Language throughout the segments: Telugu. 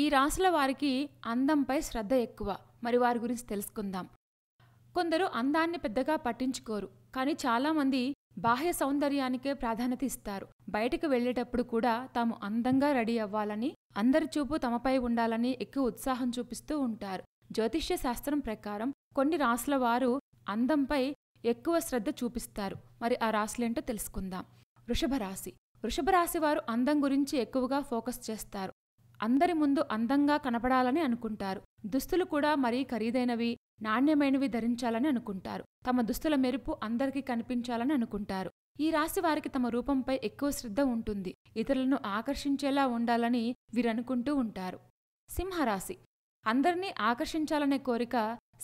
ఈ రాసుల వారికి అందంపై శ్రద్ధ ఎక్కువ మరి వారి గురించి తెలుసుకుందాం కొందరు అందాన్ని పెద్దగా పట్టించుకోరు కానీ చాలామంది బాహ్య సౌందర్యానికే ప్రాధాన్యత ఇస్తారు బయటకు వెళ్ళేటప్పుడు కూడా తాము అందంగా రెడీ అవ్వాలని అందరి చూపు తమపై ఉండాలని ఎక్కువ ఉత్సాహం చూపిస్తూ ఉంటారు జ్యోతిష్య శాస్త్రం ప్రకారం కొన్ని రాసుల వారు అందంపై ఎక్కువ శ్రద్ధ చూపిస్తారు మరి ఆ రాశులేంటో తెలుసుకుందాం వృషభ రాశి వృషభ రాశి వారు అందం గురించి ఎక్కువగా ఫోకస్ చేస్తారు అందరి ముందు అందంగా కనపడాలని అనుకుంటారు దుస్తులు కూడా మరీ ఖరీదైనవి నాణ్యమైనవి ధరించాలని అనుకుంటారు తమ దుస్తుల మెరుపు అందరికీ కనిపించాలని అనుకుంటారు ఈ రాశి వారికి తమ రూపంపై ఎక్కువ శ్రద్ధ ఉంటుంది ఇతరులను ఆకర్షించేలా ఉండాలని వీరనుకుంటూ ఉంటారు సింహరాశి అందరినీ ఆకర్షించాలనే కోరిక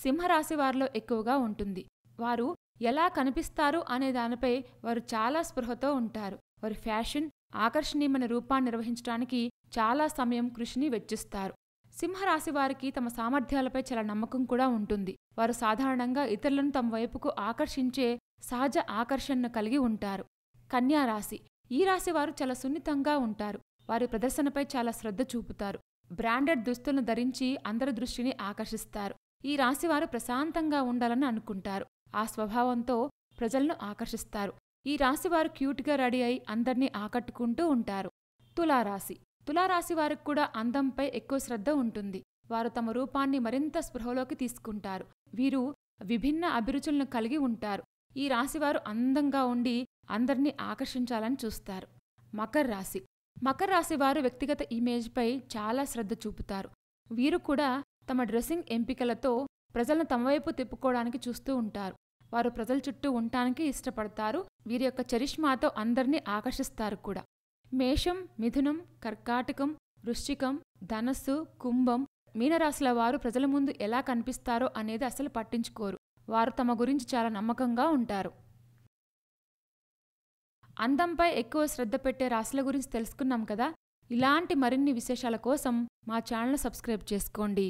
సింహరాశి వారిలో ఎక్కువగా ఉంటుంది వారు ఎలా కనిపిస్తారు అనే దానిపై వారు చాలా స్పృహతో ఉంటారు వారి ఫ్యాషన్ ఆకర్షణీయమైన రూపాన్ని నిర్వహించడానికి చాలా సమయం కృషిని వెచ్చిస్తారు సింహరాశి వారికి తమ సామర్థ్యాలపై చాలా నమ్మకం కూడా ఉంటుంది వారు సాధారణంగా ఇతరులను తమ వైపుకు ఆకర్షించే సహజ ఆకర్షణను కలిగి ఉంటారు కన్యారాశి ఈ రాశి వారు చాలా సున్నితంగా ఉంటారు వారి ప్రదర్శనపై చాలా శ్రద్ధ చూపుతారు బ్రాండెడ్ దుస్తులను ధరించి అందరి దృష్టిని ఆకర్షిస్తారు ఈ రాశివారు ప్రశాంతంగా ఉండాలని అనుకుంటారు ఆ స్వభావంతో ప్రజలను ఆకర్షిస్తారు ఈ రాశివారు క్యూట్గా రెడీ అయి అందర్నీ ఆకట్టుకుంటూ ఉంటారు తులారాశి తులారాశి వారికి కూడా అందంపై ఎక్కువ శ్రద్ధ ఉంటుంది వారు తమ రూపాన్ని మరింత స్పృహలోకి తీసుకుంటారు వీరు విభిన్న అభిరుచులను కలిగి ఉంటారు ఈ రాశివారు అందంగా ఉండి అందరినీ ఆకర్షించాలని చూస్తారు మకర రాశి మకర రాశి వారు వ్యక్తిగత ఇమేజ్పై చాలా శ్రద్ధ చూపుతారు వీరు కూడా తమ డ్రెస్సింగ్ ఎంపికలతో ప్రజలను తమవైపు తిప్పుకోవడానికి చూస్తూ ఉంటారు వారు ప్రజల చుట్టూ ఉండటానికి ఇష్టపడతారు వీరి యొక్క చరిష్మాతో అందరినీ ఆకర్షిస్తారు కూడా మేషం మిథునం కర్కాటకం వృశ్చికం ధనస్సు కుంభం మీనరాశుల వారు ప్రజల ముందు ఎలా కనిపిస్తారో అనేది అసలు పట్టించుకోరు వారు తమ గురించి చాలా నమ్మకంగా ఉంటారు అందంపై ఎక్కువ శ్రద్ధ పెట్టే రాశుల గురించి తెలుసుకున్నాం కదా ఇలాంటి మరిన్ని విశేషాల కోసం మా ఛానల్ సబ్స్క్రైబ్ చేసుకోండి